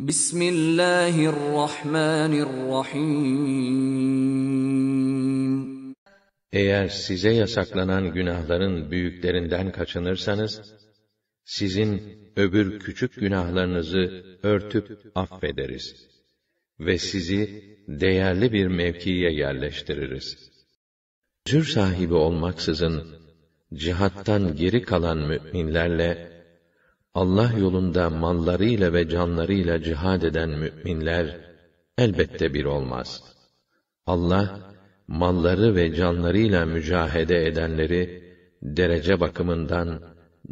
Bismillahirrahmanirrahim. Eğer size yasaklanan günahların büyüklerinden kaçınırsanız, sizin öbür küçük günahlarınızı örtüp affederiz ve sizi değerli bir mevkiye yerleştiririz. Zür sahibi olmaksızın cihattan geri kalan müminlerle Allah yolunda mallarıyla ve canlarıyla cihad eden müminler elbette bir olmaz. Allah malları ve canlarıyla mücahede edenleri derece bakımından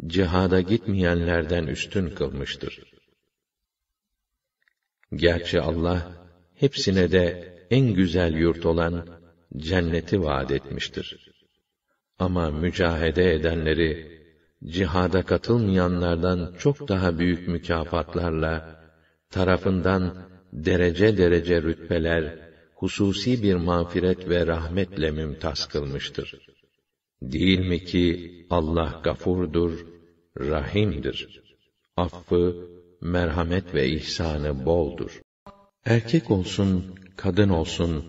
cihada gitmeyenlerden üstün kılmıştır. Gerçi Allah hepsine de en güzel yurt olan cenneti vaat etmiştir. Ama mücahede edenleri cihada katılmayanlardan çok daha büyük mükafatlarla tarafından derece derece rütbeler, hususi bir mağfiret ve rahmetle mümtaz kılmıştır. Değil mi ki Allah gafurdur, rahimdir. Affı, merhamet ve ihsanı boldur. Erkek olsun, kadın olsun,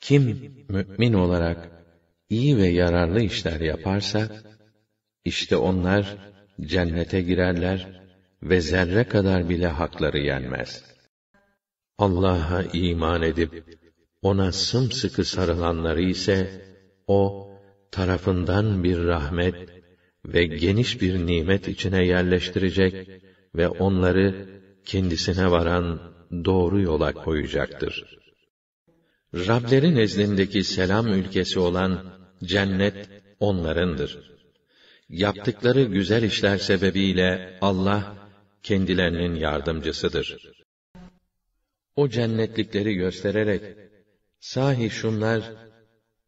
kim mümin olarak iyi ve yararlı işler yaparsa, işte onlar cennete girerler ve zerre kadar bile hakları yenmez. Allah'a iman edip ona sımsıkı sarılanları ise o tarafından bir rahmet ve geniş bir nimet içine yerleştirecek ve onları kendisine varan doğru yola koyacaktır. Rablerin nezdindeki selam ülkesi olan cennet onlarındır yaptıkları güzel işler sebebiyle Allah kendilerinin yardımcısıdır. O cennetlikleri göstererek sahi şunlar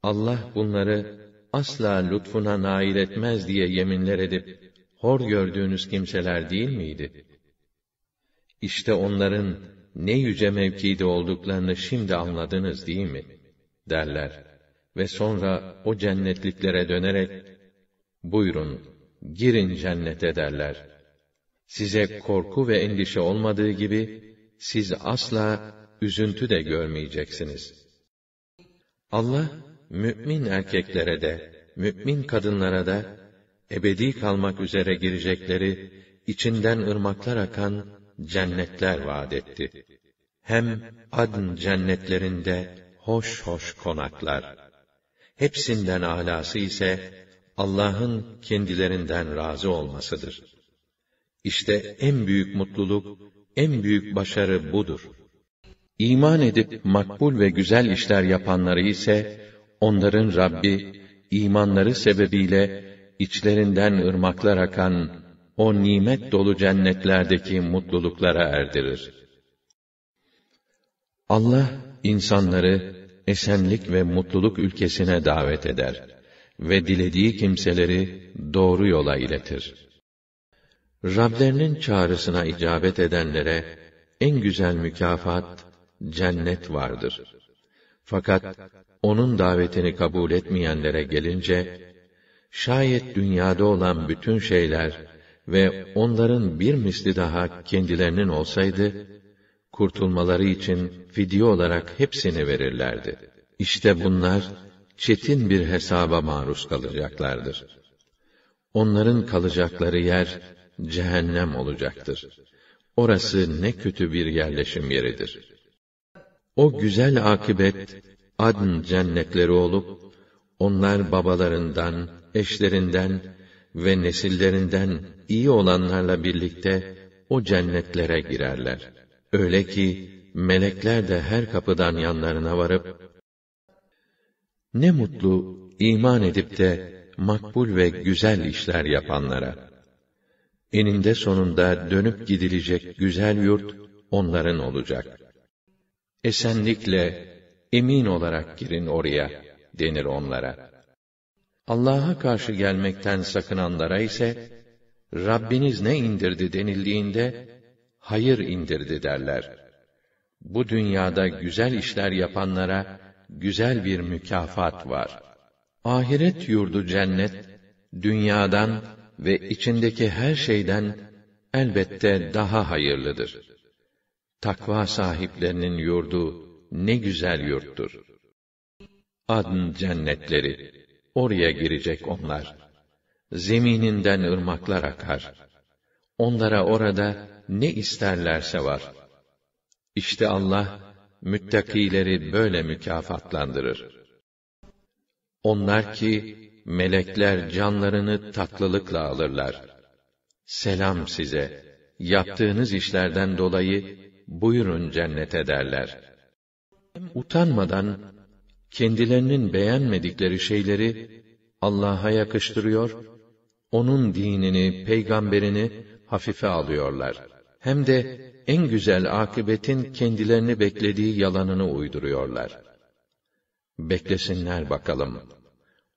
Allah bunları asla lütfuna nail etmez diye yeminler edip hor gördüğünüz kimseler değil miydi? İşte onların ne yüce mevkide olduklarını şimdi anladınız değil mi? derler ve sonra o cennetliklere dönerek buyurun, girin cennete derler. Size korku ve endişe olmadığı gibi, siz asla üzüntü de görmeyeceksiniz. Allah, mü'min erkeklere de, mü'min kadınlara da, ebedi kalmak üzere girecekleri, içinden ırmaklar akan cennetler vaad etti. Hem adn cennetlerinde hoş hoş konaklar. Hepsinden alası ise Allah'ın kendilerinden razı olmasıdır. İşte en büyük mutluluk, en büyük başarı budur. İman edip makbul ve güzel işler yapanları ise onların Rabbi imanları sebebiyle içlerinden ırmaklar akan o nimet dolu cennetlerdeki mutluluklara erdirir. Allah insanları esenlik ve mutluluk ülkesine davet eder ve dilediği kimseleri doğru yola iletir. Rablerinin çağrısına icabet edenlere en güzel mükafat cennet vardır. Fakat onun davetini kabul etmeyenlere gelince şayet dünyada olan bütün şeyler ve onların bir misli daha kendilerinin olsaydı kurtulmaları için fidye olarak hepsini verirlerdi. İşte bunlar çetin bir hesaba maruz kalacaklardır. Onların kalacakları yer cehennem olacaktır. Orası ne kötü bir yerleşim yeridir. O güzel akibet adn cennetleri olup onlar babalarından, eşlerinden ve nesillerinden iyi olanlarla birlikte o cennetlere girerler. Öyle ki melekler de her kapıdan yanlarına varıp ne mutlu iman edip de makbul ve güzel işler yapanlara. Eninde sonunda dönüp gidilecek güzel yurt onların olacak. Esenlikle emin olarak girin oraya denir onlara. Allah'a karşı gelmekten sakınanlara ise Rabbiniz ne indirdi denildiğinde hayır indirdi derler. Bu dünyada güzel işler yapanlara güzel bir mükafat var. Ahiret yurdu cennet, dünyadan ve içindeki her şeyden elbette daha hayırlıdır. Takva sahiplerinin yurdu ne güzel yurttur. Adn cennetleri, oraya girecek onlar. Zemininden ırmaklar akar. Onlara orada ne isterlerse var. İşte Allah, müttakileri böyle mükafatlandırır. Onlar ki melekler canlarını tatlılıkla alırlar. Selam size. Yaptığınız işlerden dolayı buyurun cennete derler. Utanmadan kendilerinin beğenmedikleri şeyleri Allah'a yakıştırıyor, onun dinini, peygamberini hafife alıyorlar.'' hem de en güzel akıbetin kendilerini beklediği yalanını uyduruyorlar. Beklesinler bakalım.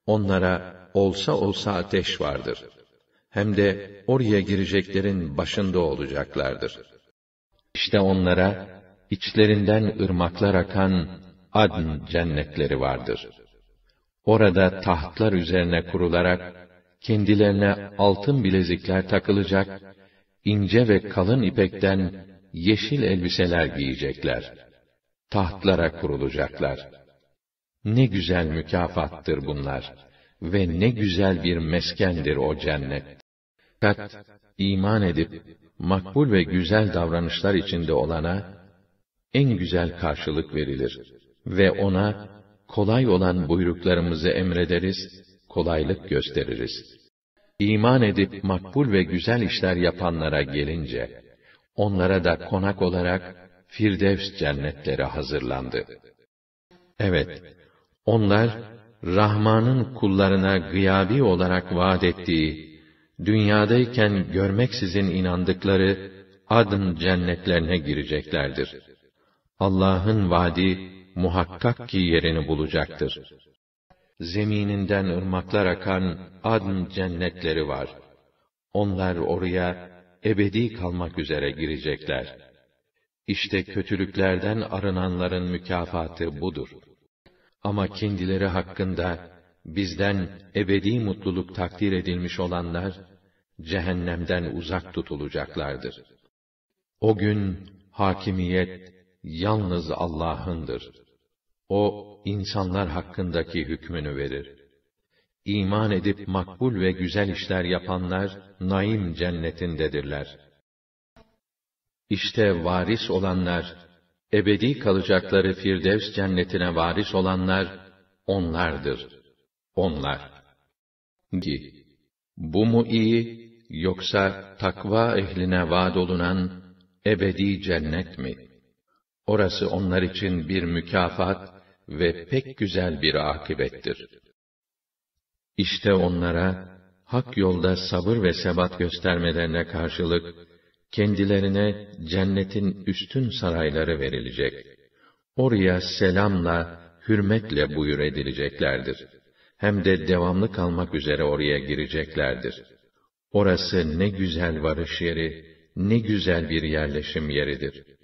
Onlara olsa olsa ateş vardır. Hem de oraya gireceklerin başında olacaklardır. İşte onlara içlerinden ırmaklar akan adn cennetleri vardır. Orada tahtlar üzerine kurularak kendilerine altın bilezikler takılacak ince ve kalın ipekten yeşil elbiseler giyecekler. Tahtlara kurulacaklar. Ne güzel mükafattır bunlar ve ne güzel bir meskendir o cennet. Kat iman edip makbul ve güzel davranışlar içinde olana en güzel karşılık verilir ve ona kolay olan buyruklarımızı emrederiz, kolaylık gösteririz iman edip makbul ve güzel işler yapanlara gelince, onlara da konak olarak Firdevs cennetleri hazırlandı. Evet, onlar Rahman'ın kullarına gıyabi olarak vaat ettiği, dünyadayken görmeksizin inandıkları adın cennetlerine gireceklerdir. Allah'ın vaadi muhakkak ki yerini bulacaktır zemininden ırmaklar akan adn cennetleri var. Onlar oraya ebedi kalmak üzere girecekler. İşte kötülüklerden arınanların mükafatı budur. Ama kendileri hakkında bizden ebedi mutluluk takdir edilmiş olanlar cehennemden uzak tutulacaklardır. O gün hakimiyet yalnız Allah'ındır. O insanlar hakkındaki hükmünü verir. İman edip makbul ve güzel işler yapanlar naim cennetindedirler. İşte varis olanlar, ebedi kalacakları Firdevs cennetine varis olanlar onlardır. Onlar. Ki, bu mu iyi yoksa takva ehline vaad olunan ebedi cennet mi? Orası onlar için bir mükafat ve pek güzel bir akibettir. İşte onlara, hak yolda sabır ve sebat göstermelerine karşılık, kendilerine cennetin üstün sarayları verilecek. Oraya selamla, hürmetle buyur edileceklerdir. Hem de devamlı kalmak üzere oraya gireceklerdir. Orası ne güzel varış yeri, ne güzel bir yerleşim yeridir.''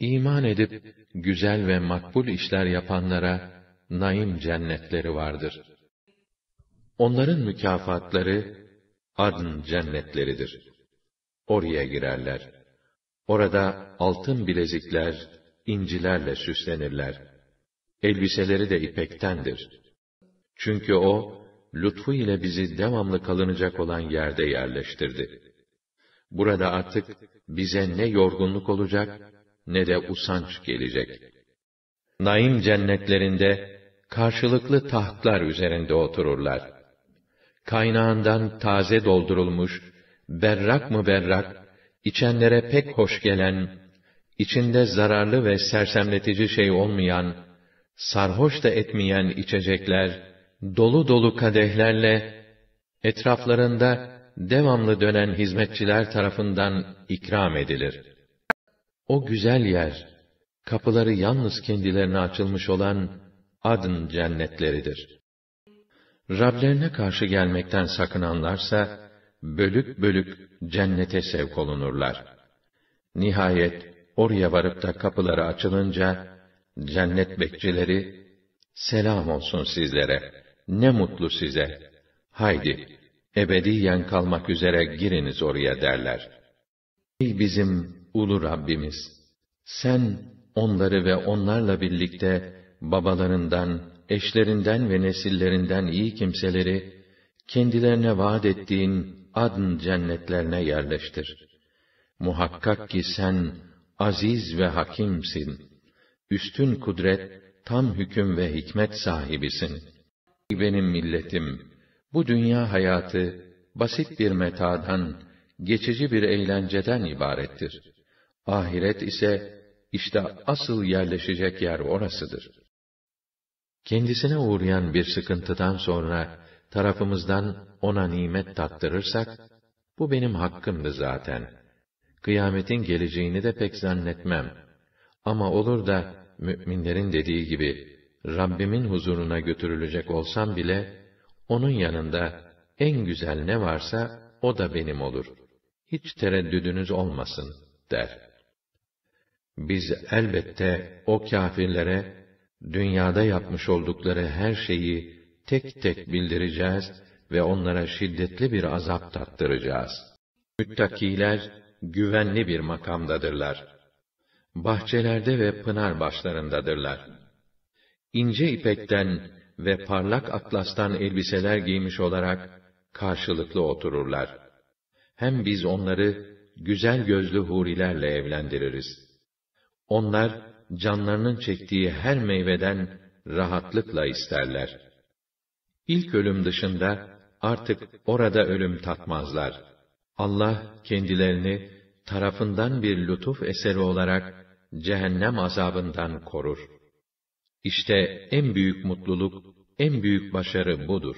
İman edip güzel ve makbul işler yapanlara naim cennetleri vardır. Onların mükafatları adn cennetleridir. Oraya girerler. Orada altın bilezikler, incilerle süslenirler. Elbiseleri de ipektendir. Çünkü o, lütfu ile bizi devamlı kalınacak olan yerde yerleştirdi. Burada artık bize ne yorgunluk olacak, ne de usanç gelecek. Naim cennetlerinde karşılıklı tahtlar üzerinde otururlar. Kaynağından taze doldurulmuş, berrak mı berrak, içenlere pek hoş gelen, içinde zararlı ve sersemletici şey olmayan, sarhoş da etmeyen içecekler, dolu dolu kadehlerle, etraflarında devamlı dönen hizmetçiler tarafından ikram edilir.'' O güzel yer, kapıları yalnız kendilerine açılmış olan adın cennetleridir. Rablerine karşı gelmekten sakınanlarsa, bölük bölük cennete sevk olunurlar. Nihayet oraya varıp da kapıları açılınca, cennet bekçileri, selam olsun sizlere, ne mutlu size, haydi, ebediyen kalmak üzere giriniz oraya derler. Ey bizim ulu Rabbimiz, sen onları ve onlarla birlikte babalarından, eşlerinden ve nesillerinden iyi kimseleri kendilerine vaat ettiğin adn cennetlerine yerleştir. Muhakkak ki sen aziz ve hakimsin. Üstün kudret, tam hüküm ve hikmet sahibisin. Benim milletim, bu dünya hayatı basit bir metadan, geçici bir eğlenceden ibarettir. Ahiret ise işte asıl yerleşecek yer orasıdır. Kendisine uğrayan bir sıkıntıdan sonra tarafımızdan ona nimet tattırırsak bu benim hakkımdı zaten. Kıyametin geleceğini de pek zannetmem. Ama olur da müminlerin dediği gibi Rabbimin huzuruna götürülecek olsam bile onun yanında en güzel ne varsa o da benim olur. Hiç tereddüdünüz olmasın der biz elbette o kâfirlere dünyada yapmış oldukları her şeyi tek tek bildireceğiz ve onlara şiddetli bir azap tattıracağız. Müttakiler güvenli bir makamdadırlar. Bahçelerde ve pınar başlarındadırlar. İnce ipekten ve parlak atlastan elbiseler giymiş olarak karşılıklı otururlar. Hem biz onları güzel gözlü hurilerle evlendiririz.'' Onlar canlarının çektiği her meyveden rahatlıkla isterler. İlk ölüm dışında artık orada ölüm tatmazlar. Allah kendilerini tarafından bir lütuf eseri olarak cehennem azabından korur. İşte en büyük mutluluk, en büyük başarı budur.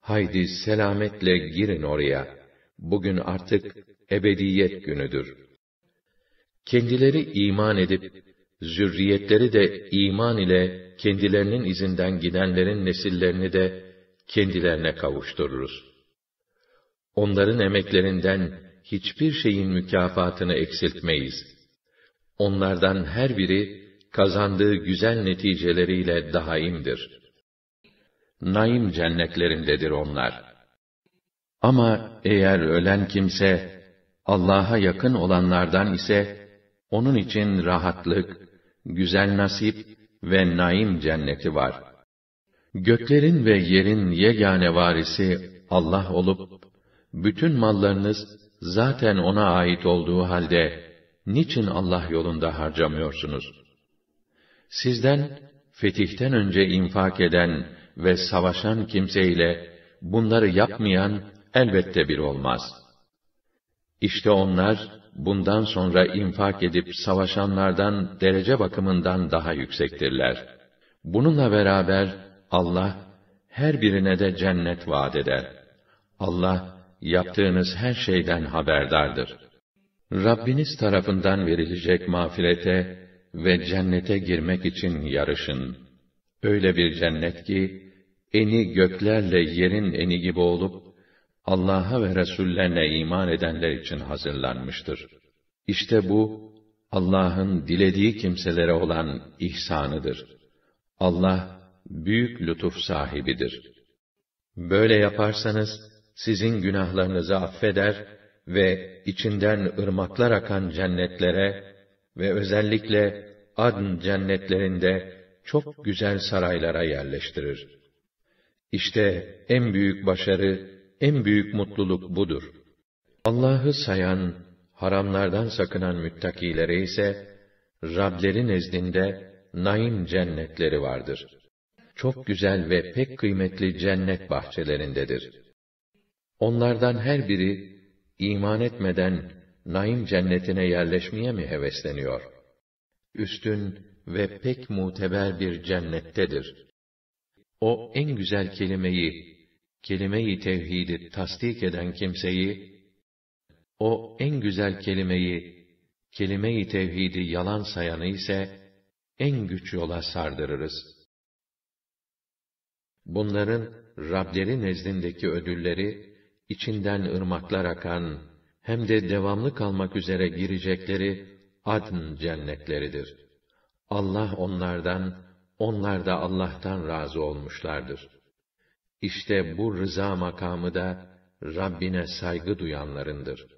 Haydi selametle girin oraya. Bugün artık ebediyet günüdür. Kendileri iman edip, zürriyetleri de iman ile kendilerinin izinden gidenlerin nesillerini de kendilerine kavuştururuz. Onların emeklerinden hiçbir şeyin mükafatını eksiltmeyiz. Onlardan her biri kazandığı güzel neticeleriyle daimdir. Naim cennetlerindedir onlar. Ama eğer ölen kimse Allah'a yakın olanlardan ise onun için rahatlık, güzel nasip ve naim cenneti var. Göklerin ve yerin yegane varisi Allah olup, bütün mallarınız zaten ona ait olduğu halde, niçin Allah yolunda harcamıyorsunuz? Sizden, fetihten önce infak eden ve savaşan kimseyle, bunları yapmayan elbette bir olmaz. İşte onlar, bundan sonra infak edip savaşanlardan derece bakımından daha yüksektirler. Bununla beraber Allah her birine de cennet vaat eder. Allah yaptığınız her şeyden haberdardır. Rabbiniz tarafından verilecek mağfirete ve cennete girmek için yarışın. Öyle bir cennet ki eni göklerle yerin eni gibi olup Allah'a ve Resullerine iman edenler için hazırlanmıştır. İşte bu, Allah'ın dilediği kimselere olan ihsanıdır. Allah, büyük lütuf sahibidir. Böyle yaparsanız, sizin günahlarınızı affeder ve içinden ırmaklar akan cennetlere ve özellikle adn cennetlerinde çok güzel saraylara yerleştirir. İşte en büyük başarı en büyük mutluluk budur. Allah'ı sayan, haramlardan sakınan müttakilere ise, Rableri nezdinde naim cennetleri vardır. Çok güzel ve pek kıymetli cennet bahçelerindedir. Onlardan her biri, iman etmeden naim cennetine yerleşmeye mi hevesleniyor? Üstün ve pek muteber bir cennettedir. O en güzel kelimeyi kelime-i tevhidi tasdik eden kimseyi, o en güzel kelimeyi, kelime-i tevhidi yalan sayanı ise, en güç yola sardırırız. Bunların, Rableri nezdindeki ödülleri, içinden ırmaklar akan, hem de devamlı kalmak üzere girecekleri, adn cennetleridir. Allah onlardan, onlar da Allah'tan razı olmuşlardır. İşte bu rıza makamı da Rabbine saygı duyanlarındır.